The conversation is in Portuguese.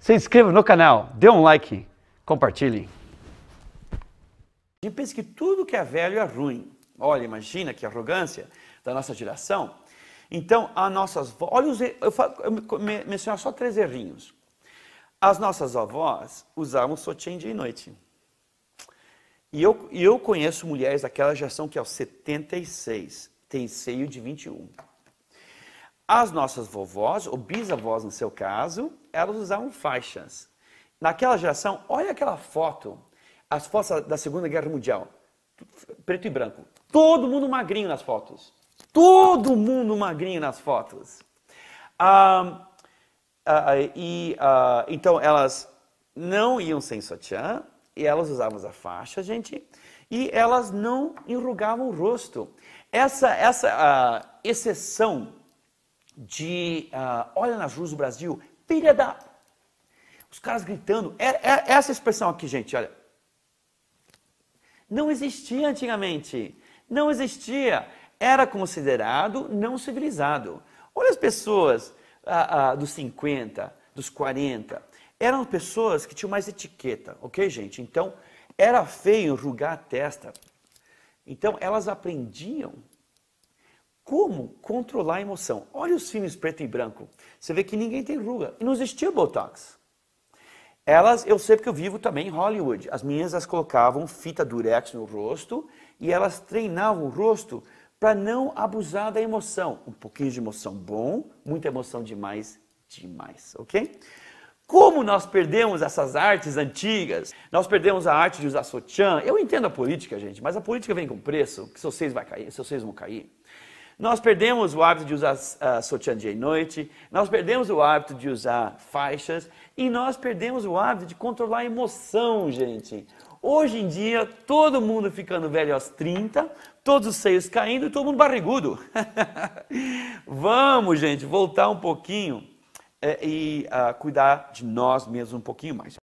se inscreva no canal, dê um like, compartilhe. A gente pensa que tudo que é velho é ruim. Olha, imagina que arrogância da nossa geração. Então, as nossas olha, eu, falo, eu menciono só três errinhos. As nossas avós usavam sutiã dia e noite. E eu, eu conheço mulheres daquela geração que é aos 76 tem seio de 21. As nossas vovós, ou bisavós no seu caso, elas usavam faixas. Naquela geração, olha aquela foto, as fotos da Segunda Guerra Mundial, preto e branco. Todo mundo magrinho nas fotos. Todo mundo magrinho nas fotos. e, então elas não iam sem sutiã, e elas usavam a faixa, gente, e elas não enrugavam o rosto. Essa, essa exceção de uh, Olha nas ruas do Brasil, filha da. Os caras gritando. É, é, é, essa expressão aqui, gente, olha. Não existia antigamente. Não existia. Era considerado não civilizado. Olha as pessoas ah, ah, dos 50, dos 40. Eram pessoas que tinham mais etiqueta, ok, gente? Então, era feio rugar a testa. Então, elas aprendiam como controlar a emoção. Olha os filmes preto e branco. Você vê que ninguém tem ruga. E não existia Botox. Elas, eu sei porque eu vivo também em Hollywood. As meninas as colocavam fita durex no rosto e elas treinavam o rosto para não abusar da emoção. Um pouquinho de emoção bom, muita emoção demais, demais, ok? Como nós perdemos essas artes antigas? Nós perdemos a arte de usar sutiã. Eu entendo a política, gente, mas a política vem com preço, que seus seis, vai cair, seis vão cair. Nós perdemos o hábito de usar uh, sutiã dia e noite, nós perdemos o hábito de usar faixas e nós perdemos o hábito de controlar a emoção, gente. Hoje em dia, todo mundo ficando velho aos 30, todos os seios caindo e todo mundo barrigudo. Vamos, gente, voltar um pouquinho eh, e uh, cuidar de nós mesmos um pouquinho mais.